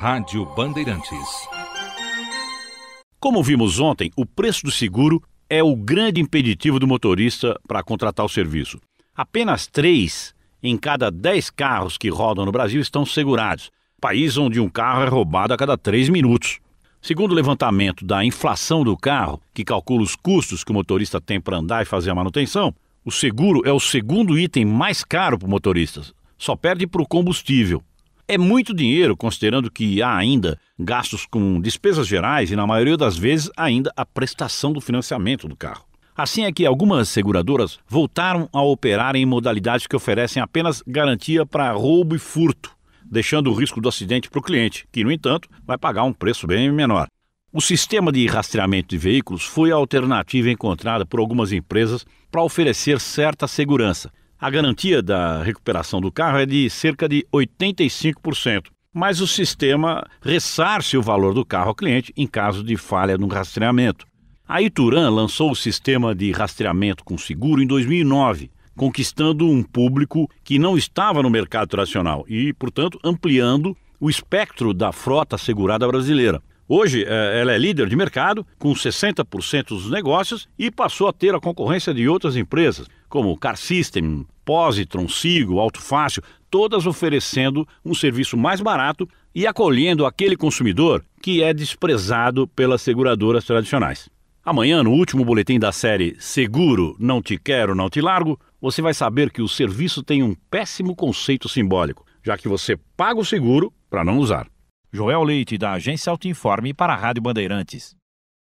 Rádio Bandeirantes. Como vimos ontem, o preço do seguro é o grande impeditivo do motorista para contratar o serviço. Apenas três em cada dez carros que rodam no Brasil estão segurados, país onde um carro é roubado a cada três minutos. Segundo o levantamento da inflação do carro, que calcula os custos que o motorista tem para andar e fazer a manutenção, o seguro é o segundo item mais caro para motoristas. Só perde para o combustível. É muito dinheiro, considerando que há ainda gastos com despesas gerais e, na maioria das vezes, ainda a prestação do financiamento do carro. Assim é que algumas seguradoras voltaram a operar em modalidades que oferecem apenas garantia para roubo e furto, deixando o risco do acidente para o cliente, que, no entanto, vai pagar um preço bem menor. O sistema de rastreamento de veículos foi a alternativa encontrada por algumas empresas para oferecer certa segurança, a garantia da recuperação do carro é de cerca de 85%, mas o sistema ressarce o valor do carro ao cliente em caso de falha no rastreamento. A Ituran lançou o sistema de rastreamento com seguro em 2009, conquistando um público que não estava no mercado tradicional e, portanto, ampliando o espectro da frota assegurada brasileira. Hoje, eh, ela é líder de mercado, com 60% dos negócios, e passou a ter a concorrência de outras empresas, como Car System, Positron, Sigo, Alto Fácil, todas oferecendo um serviço mais barato e acolhendo aquele consumidor que é desprezado pelas seguradoras tradicionais. Amanhã, no último boletim da série Seguro, Não Te Quero, Não Te Largo, você vai saber que o serviço tem um péssimo conceito simbólico, já que você paga o seguro para não usar. Joel Leite, da Agência Autoinforme, para a Rádio Bandeirantes.